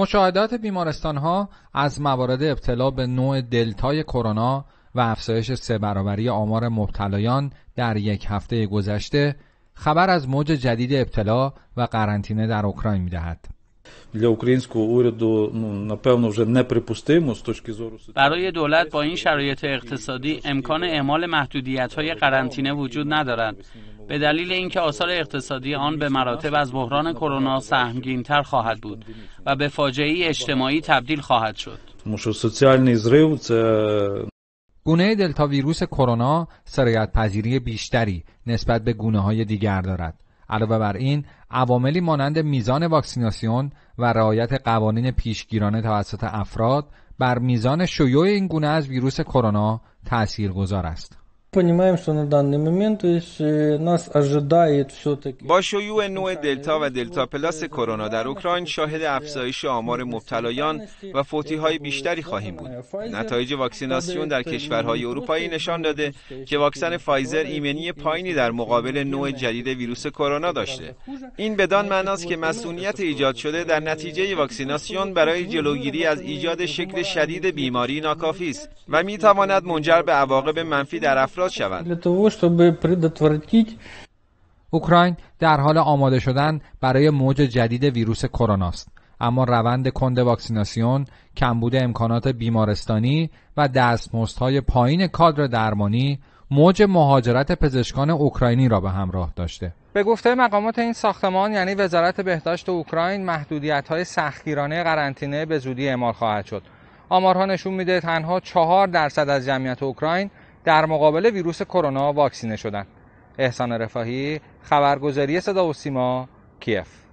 مشاهدات ها از موارد ابتلا به نوع دلتای کرونا و افزایش سه برابری آمار مبتلایان در یک هفته گذشته خبر از موج جدید ابتلا و قرنطینه در اوکراین میدهد. برای دولت با این شرایط اقتصادی امکان اعمال محدودیت های قرنطینه وجود ندارد به دلیل اینکه آثار اقتصادی آن به مراتب از بحران کرونا سهمگینتر خواهد بود و به فاجعه اجتماعی تبدیل خواهد شد. گونه دلتا ویروس کرونا سرایت پذیری بیشتری نسبت به گونه های دیگر دارد. علاوه بر این عواملی مانند میزان واکسیناسیون و رعایت قوانین پیشگیرانه توسط افراد بر میزان شیوع این گونه از ویروس کرونا گذار است. понимаем, что на данный момент э, нас ожидает таки با شیوع نوع دلتا و دلتا پلاس کرونا در اوکراین شاهد افزایش آمار مبتلایان و فوتی های بیشتری خواهیم بود. نتایج واکسیناسیون در کشورهای اروپایی نشان داده که واکسن فایزر ایمنی پایینی در مقابل نوع جدید ویروس کرونا داشته. این بدان معناست که مسئولیت ایجاد شده در نتیجه واکسیناسیون برای جلوگیری از ایجاد شکل شدید بیماری ناکافی است و می منجر به عواقب منفی در افراد افراد شوند اوکراین در حال آماده شدن برای موج جدید ویروس کرونا است اما روند کند واکسیناسیون کمبود امکانات بیمارستانی و دستمزدهای پایین کادر درمانی موج مهاجرت پزشکان اوکراینی را به همراه داشته به گفته مقامات این ساختمان یعنی وزارت بهداشت اوکراین محدودیت های سختگیرانه قرنطینه به زودی اعمال خواهد شد آمارها نشون میده تنها چهار درصد از جمعیت اوکراین در مقابل ویروس کرونا واکسینه شدند. احسان رفاهی خبرگزاری صدا و سیما کیف